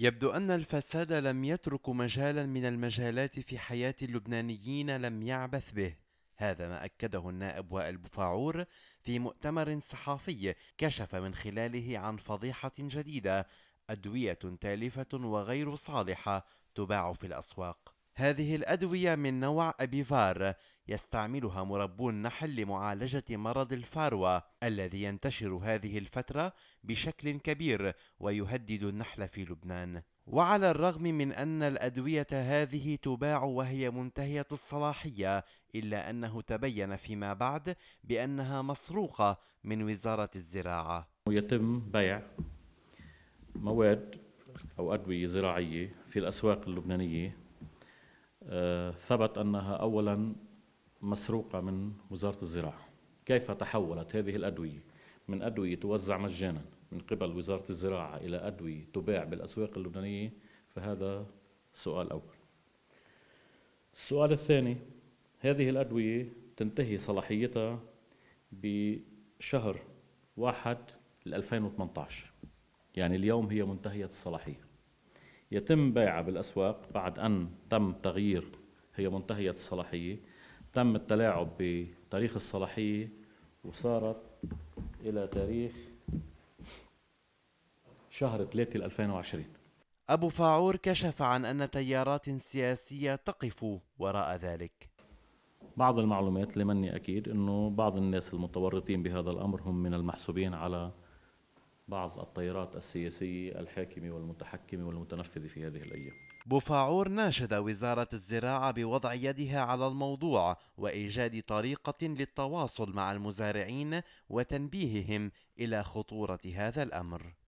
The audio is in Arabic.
يبدو أن الفساد لم يترك مجالا من المجالات في حياة اللبنانيين لم يعبث به هذا ما أكده النائب وائل بفاعور في مؤتمر صحفي كشف من خلاله عن فضيحة جديدة أدوية تالفة وغير صالحة تباع في الأسواق هذه الأدوية من نوع أبيفار يستعملها مربو النحل لمعالجة مرض الفاروة الذي ينتشر هذه الفترة بشكل كبير ويهدد النحل في لبنان. وعلى الرغم من أن الأدوية هذه تباع وهي منتهية الصلاحية، إلا أنه تبين فيما بعد بأنها مسروقة من وزارة الزراعة. يتم بيع مواد أو أدوية زراعية في الأسواق اللبنانية آه، ثبت أنها أولا مسروقة من وزارة الزراعة كيف تحولت هذه الأدوية من أدوية توزع مجانا من قبل وزارة الزراعة إلى أدوية تباع بالأسواق اللبنانية فهذا سؤال أول السؤال الثاني هذه الأدوية تنتهي صلاحيتها بشهر واحد 2018 يعني اليوم هي منتهية الصلاحية يتم بيعها بالأسواق بعد أن تم تغيير هي منتهية الصلاحية تم التلاعب بتاريخ الصلاحية وصارت إلى تاريخ شهر 3 2020 أبو فاعور كشف عن أن تيارات سياسية تقف وراء ذلك بعض المعلومات لمني أكيد أنه بعض الناس المتورطين بهذا الأمر هم من المحسوبين على بعض التيارات السياسية الحاكمة والمتحكمة والمتنفذة في هذه الأيام بوفاعور ناشد وزارة الزراعة بوضع يدها على الموضوع وإيجاد طريقة للتواصل مع المزارعين وتنبيههم إلى خطورة هذا الأمر